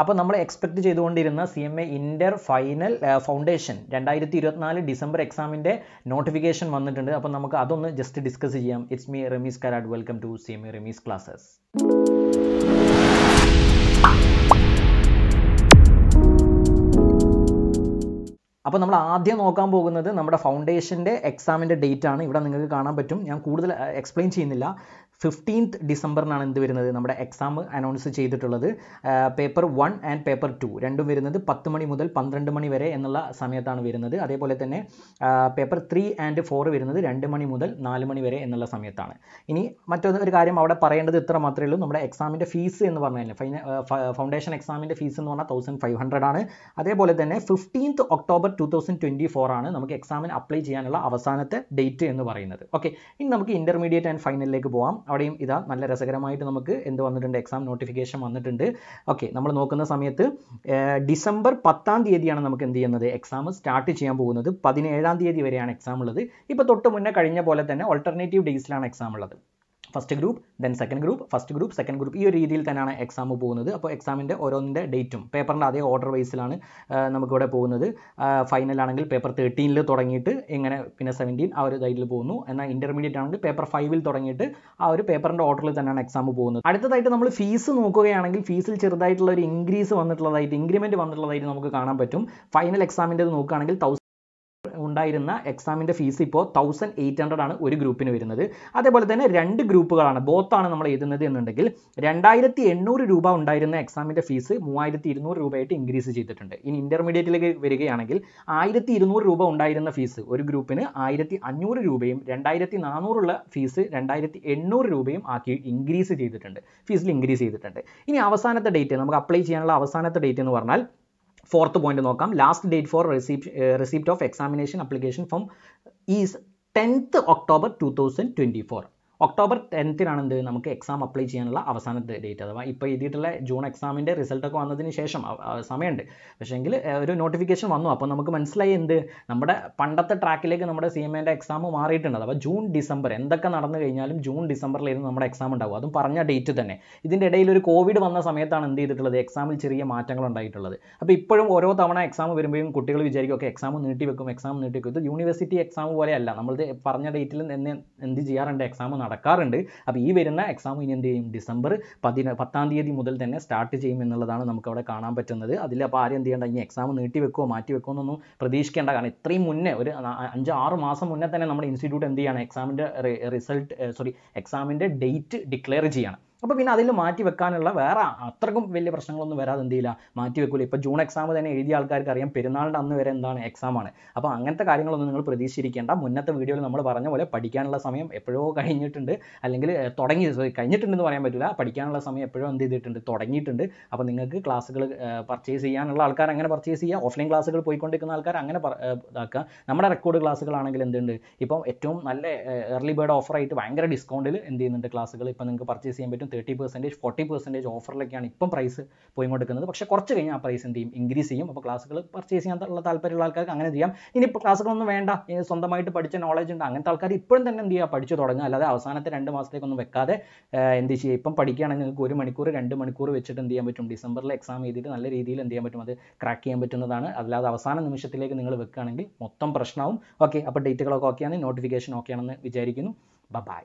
അപ്പോൾ നമ്മൾ എക്സ്പെക്ട് ചെയ്തുകൊണ്ടിരുന്ന C M A inter final foundation രണ്ടായിരത്തി ഇരുപത്തിനാല് ഡിസംബർ എക്സാമിൻ്റെ നോട്ടിഫിക്കേഷൻ വന്നിട്ടുണ്ട് അപ്പോൾ നമുക്ക് അതൊന്ന് ജസ്റ്റ് ഡിസ്കസ് ചെയ്യാം it's me Rameez Karad welcome to C M A Rameez classes അപ്പോൾ നമ്മൾ ആദ്യം നോക്കാൻ പോകുന്നത് നമ്മുടെ ഫൗണ്ടേഷൻ്റെ എക്സാമിൻ്റെ ഡേറ്റ് ആണ് ഇവിടെ നിങ്ങൾക്ക് കാണാൻ പറ്റും ഞാൻ കൂടുതൽ എക്സ്പ്ലെയിൻ ചെയ്യുന്നില്ല ഫിഫ്റ്റീൻത്ത് ഡിസംബറിനാണ് എന്ത് വരുന്നത് നമ്മുടെ എക്സാം അനൗൺസ് ചെയ്തിട്ടുള്ളത് paper one and paper two രണ്ടും വരുന്നത് പത്ത് മണി മുതൽ പന്ത്രണ്ട് മണി വരെ എന്നുള്ള സമയത്താണ് വരുന്നത് അതേപോലെ തന്നെ പേപ്പർ ത്രീ ആൻഡ് ഫോർ വരുന്നത് രണ്ട് മണി മുതൽ നാല് മണി വരെ എന്നുള്ള സമയത്താണ് ഇനി മറ്റൊന്ന് ഒരു കാര്യം അവിടെ പറയേണ്ടത് ഇത്ര മാത്രമേ ഉള്ളൂ നമ്മുടെ എക്സാമിൻ്റെ ഫീസ് എന്ന് പറഞ്ഞു കഴിഞ്ഞാൽ ഫൗണ്ടേഷൻ എക്സാമിൻ്റെ ഫീസ് എന്ന് പറഞ്ഞാൽ തൗസൻഡ് ഫൈവ് ഹൺഡ്രഡ് ആണ് അതേപോലെ തന്നെ fifteenth October two thousand twenty four ആണ് നമുക്ക് എക്സാമിന് അപ്ലൈ ചെയ്യാനുള്ള അവസാനത്തെ ഡേറ്റ് എന്ന് പറയുന്നത് ഓക്കെ ഇനി നമുക്ക് ഇൻ്റർമീഡിയറ്റ് ആൻഡ് ഫൈനലിലേക്ക് പോകാം അവിടെയും ഇതാ നല്ല രസകരമായിട്ട് നമുക്ക് എന്ത് വന്നിട്ടുണ്ട് എക്സാം നോട്ടിഫിക്കേഷൻ വന്നിട്ടുണ്ട് ഓക്കെ നമ്മൾ നോക്കുന്ന സമയത്ത് ഡിസംബർ പത്താം തീയതിയാണ് നമുക്ക് എന്ത് ചെയ്യുന്നത് എക്സാം സ്റ്റാർട്ട് ചെയ്യാൻ പോകുന്നത് പതിനേഴാം തീയതി വരെയാണ് എക്സാം ഉള്ളത് ഇപ്പോൾ തൊട്ട് മുന്നേ കഴിഞ്ഞ പോലെ തന്നെ ഓൾട്ടർനേറ്റീവ് ഡേയ്സിലാണ് എക്സാം ഉള്ളത് first group then second group first group second group ഈ ഒരു രീതിയിൽ തന്നെയാണ് എക്സാം പോകുന്നത് അപ്പോൾ എക്സാമിൻ്റെ ഓരോന്നിൻ്റെ ഡേറ്റും പേപ്പറിൻ്റെ അതേ ഓർഡർ വൈസിലാണ് നമുക്കിവിടെ പോകുന്നത് ഫൈനൽ ആണെങ്കിൽ പേപ്പർ തേർട്ടീനിൽ തുടങ്ങിയിട്ട് ഇങ്ങനെ പിന്നെ സെവൻറ്റീൻ ആ ഒരു ഇതായിട്ട് പോകുന്നു എന്നാൽ ഇൻ്റർമീഡിയറ്റ് ആണെങ്കിൽ പേപ്പർ ഫൈവിൽ തുടങ്ങിയിട്ട് ആ ഒരു പേപ്പറിൻ്റെ ഓർഡറിൽ തന്നെയാണ് എക്സാം പോകുന്നത് അടുത്തതായിട്ട് നമ്മൾ ഫീസ് നോക്കുകയാണെങ്കിൽ ഫീസിൽ ചെറുതായിട്ടുള്ള ഒരു ഇൻക്രീസ് വന്നിട്ടുള്ളതായിട്ട് ഇൻക്രിമെൻറ്റ് വന്നിട്ടുള്ളതായിട്ട് നമുക്ക് കാണാൻ പറ്റും ഫൈനൽ എക്സാമിൻ്റെ നോക്കുകയാണെങ്കിൽ തൗസൻഡ് ഉണ്ടായിരുന്ന എക്സാമിൻ്റെ ഫീസ് ഇപ്പോൾ തൗസൻഡ് എയ്റ്റ് ഹൺഡ്രഡ് ആണ് ഒരു ഗ്രൂപ്പിന് വരുന്നത് അതേപോലെ തന്നെ രണ്ട് ഗ്രൂപ്പുകളാണ് ബോത്താണ് നമ്മൾ എഴുതുന്നത് എന്നുണ്ടെങ്കിൽ രണ്ടായിരത്തി എണ്ണൂറ് രൂപ ഉണ്ടായിരുന്ന എക്സാമിൻ്റെ ഫീസ് മൂവായിരത്തി ഇരുന്നൂറ് രൂപയായിട്ട് ഇൻക്രീസ് ചെയ്തിട്ടുണ്ട് ഇനി ഇൻ്റർമീഡിയറ്റിലേക്ക് വരികയാണെങ്കിൽ ആയിരത്തി ഇരുന്നൂറ് രൂപ ഉണ്ടായിരുന്ന ഫീസ് ഒരു ഗ്രൂപ്പിന് ആയിരത്തി അഞ്ഞൂറ് രൂപയും രണ്ടായിരത്തി നാനൂറുള്ള ഫീസ് രണ്ടായിരത്തി എണ്ണൂറ് രൂപയും ആക്കി ഇൻക്രീസ് ചെയ്തിട്ടുണ്ട് ഫീസിൽ ഇൻക്രീസ് ചെയ്തിട്ടുണ്ട് ഇനി അവസാനത്തെ ഡേറ്റ് നമുക്ക് അപ്ലൈ ചെയ്യാനുള്ള അവസാനത്തെ ഡേറ്റ് എന്ന് പറഞ്ഞാൽ ഫോർത്ത് പോയിന്റ് നോക്കാം last date for receipt receipt of examination application form is tenth October two thousand twenty four October ടെൻത്തിനാണ് എന്ത് നമുക്ക് എക്സാം അപ്ലൈ ചെയ്യാനുള്ള അവസാന ഡേറ്റ് അഥവാ ഇപ്പോൾ എഴുതിയിട്ടുള്ള ജൂൺ എക്സാമിൻ്റെ റിസൾട്ടൊക്കെ വന്നതിന് ശേഷം സമയമുണ്ട് എങ്കിൽ ഒരു നോട്ടിഫിക്കേഷൻ വന്നു അപ്പോൾ നമുക്ക് മനസ്സിലായി എന്ത് നമ്മുടെ പണ്ടത്തെ ട്രാക്കിലേക്ക് നമ്മുടെ സി എം എൻ്റെ എക്സാം മാറിയിട്ടുണ്ട് അഥവാ ജൂൺ ഡിസംബർ എന്തൊക്കെ നടന്നു കഴിഞ്ഞാലും ജൂൺ ഡിസംബറിലായിരുന്നു നമ്മുടെ എക്സാം ഉണ്ടാവും അതും പറഞ്ഞ ഡേറ്റ് തന്നെ ഇതിൻ്റെ ഇടയിൽ ഒരു കോവിഡ് വന്ന സമയത്താണ് എന്ത് ചെയ്തിട്ടുള്ളത് എക്സാമിൽ ചെറിയ മാറ്റങ്ങൾ ഉണ്ടായിട്ടുള്ളത് അപ്പോൾ ഇപ്പോഴും ഓരോ തവണ എക്സാം വരുമ്പോഴും കുട്ടികൾ വിചാരിക്കും ഓക്കെ എക്സാം നീട്ടി വെക്കും എക്സാം നീട്ടി വെക്കും ഇത് യൂണിവേഴ്സിറ്റി എക്സാം പോലെയല്ല നമ്മളിത് പറഞ്ഞ ഡേറ്റിൽ എന്ത് ചെയ്യാറുണ്ട് എക്സാം നടക്കും നടക്കാറുണ്ട് അപ്പോൾ ഈ വരുന്ന എക്സാം ഇനി എന്ത് ചെയ്യും ഡിസംബർ പതിന പത്താം തീയതി മുതൽ തന്നെ സ്റ്റാർട്ട് ചെയ്യും എന്നുള്ളതാണ് നമുക്കവിടെ കാണാൻ പറ്റുന്നത് അതിൽ അപ്പോൾ ആരും എന്ത് ചെയ്യേണ്ട ഇനി എക്സാം നീട്ടി വെക്കുമോ മാറ്റി വെക്കുമോ എന്നൊന്നും പ്രതീക്ഷിക്കേണ്ട കാരണം ഇത്രയും മുന്നേ ഒരു അഞ്ച് ആറ് മാസം മുന്നേ തന്നെ നമ്മുടെ ഇൻസ്റ്റിറ്റ്യൂട്ട് എന്ത് ചെയ്യാണ് എക്സാമിൻ്റെ റിസൾട്ട് സോറി എക്സാമിൻ്റെ ഡേറ്റ് ഡിക്ലെയർ ചെയ്യാണ് അപ്പോൾ പിന്നെ അതിൽ മാറ്റി വെക്കാനുള്ള വേറെ അത്രക്കും വലിയ പ്രശ്നങ്ങളൊന്നും വരാതെ എന്ത് ചെയ്യില്ല മാറ്റി വെക്കില്ല ഇപ്പോൾ ജൂൺ എക്സാം തന്നെ എഴുതിയ ആൾക്കാർക്ക് അറിയാം പെരുന്നാളിൻ്റെ അന്ന് വരെ എന്താണ് എക്സാമാണ് അപ്പോൾ അങ്ങനത്തെ കാര്യങ്ങളൊന്നും നിങ്ങൾ പ്രതീക്ഷിച്ചിരിക്കേണ്ട മുന്നത്തെ വീഡിയോയിൽ നമ്മൾ പറഞ്ഞ പോലെ പഠിക്കാനുള്ള സമയം എപ്പോഴോ കഴിഞ്ഞിട്ടുണ്ട് അല്ലെങ്കിൽ തുടങ്ങി കഴിഞ്ഞിട്ടുണ്ടെന്ന് പറയാൻ പറ്റില്ല പഠിക്കാനുള്ള സമയം എപ്പോഴോ എന്ത് ചെയ്തിട്ടുണ്ട് തുടങ്ങിയിട്ടുണ്ട് അപ്പോൾ നിങ്ങൾക്ക് ക്ലാസ്സുകൾ പർച്ചേസ് ചെയ്യാനുള്ള ആൾക്കാർ അങ്ങനെ പർച്ചേസ് ചെയ്യുക ഓഫ്ലൈൻ ക്ലാസ്സുകൾ പോയിക്കൊണ്ടിരിക്കുന്ന ആൾക്കാർ അങ്ങനെ ഇതാക്കുക നമ്മുടെ റെക്കോർഡ് ക്ലാസ്സുകളാണെങ്കിൽ എന്തുണ്ട് ഇപ്പം ഏറ്റവും നല്ല ഏർലി ബേർഡ് ഓഫറായിട്ട് ഭയങ്കര ഡിസ്കൗണ്ടിൽ എന്ത് ചെയ്യുന്നുണ്ട് ക്ലാസ്സുകൾ ഇപ്പം നിങ്ങൾക്ക് പർച്ചേസ് ചെയ്യാൻ പറ്റും തേർട്ടി പെർസെൻറ്റേജ് ഫോർട്ടി പെർസെൻറ്റേജ് ഓഫറിലൊക്കെയാണ് ഇപ്പം പ്രൈസ് കൊടുക്കുന്നത് പക്ഷേ കുറച്ച് കഴിഞ്ഞാൽ ആ പ്രൈസ് എന്ത് ചെയ്യും ഇൻക്രീസ് ചെയ്യും അപ്പോൾ ക്ലാസ്സുകൾ പർച്ചേസ് ചെയ്യാൻ താല്പര്യമുള്ള ആൾക്കാർക്ക് അങ്ങനെ ചെയ്യാം ഇനി ഇപ്പോൾ ക്ലാസ്സുകളൊന്നും വേണ്ട ഇനി സ്വന്തമായിട്ട് പഠിച്ച നോളജ് ഉണ്ട് അങ്ങനത്തെ ആൾക്കാർ ഇപ്പോഴും തന്നെ എന്ത് ചെയ്യുക പഠിച്ചു തുടങ്ങുക അല്ലാതെ അവസാനത്തെ രണ്ട് മാസത്തേക്കൊന്നും വെക്കാതെ എന്ത് ചെയ്യുക ഇപ്പം പഠിക്കുകയാണെങ്കിൽ നിങ്ങൾക്ക് ഒരു മണിക്കൂർ രണ്ട് മണിക്കൂർ വെച്ചിട്ട് എന്ത് ചെയ്യാൻ പറ്റും ഡിസംബറിൽ എക്സാം ചെയ്തിട്ട് നല്ല രീതിയിൽ എന്ത് ചെയ്യാൻ പറ്റും അത് ക്രാക്ക് ചെയ്യാൻ പറ്റുന്നതാണ് അല്ലാതെ അവസാന നിമിഷത്തിലേക്ക് നിങ്ങൾ വെക്കുകയാണെങ്കിൽ മൊത്തം പ്രശ്നമാവും ഓക്കെ അപ്പോൾ ഡേറ്റുകളൊക്കെ ഓക്കെയാണ് നോട്ടിഫിക്കേഷൻ ഓക്കെയാണെന്ന് വിചാരിക്കുന്നു ബൈ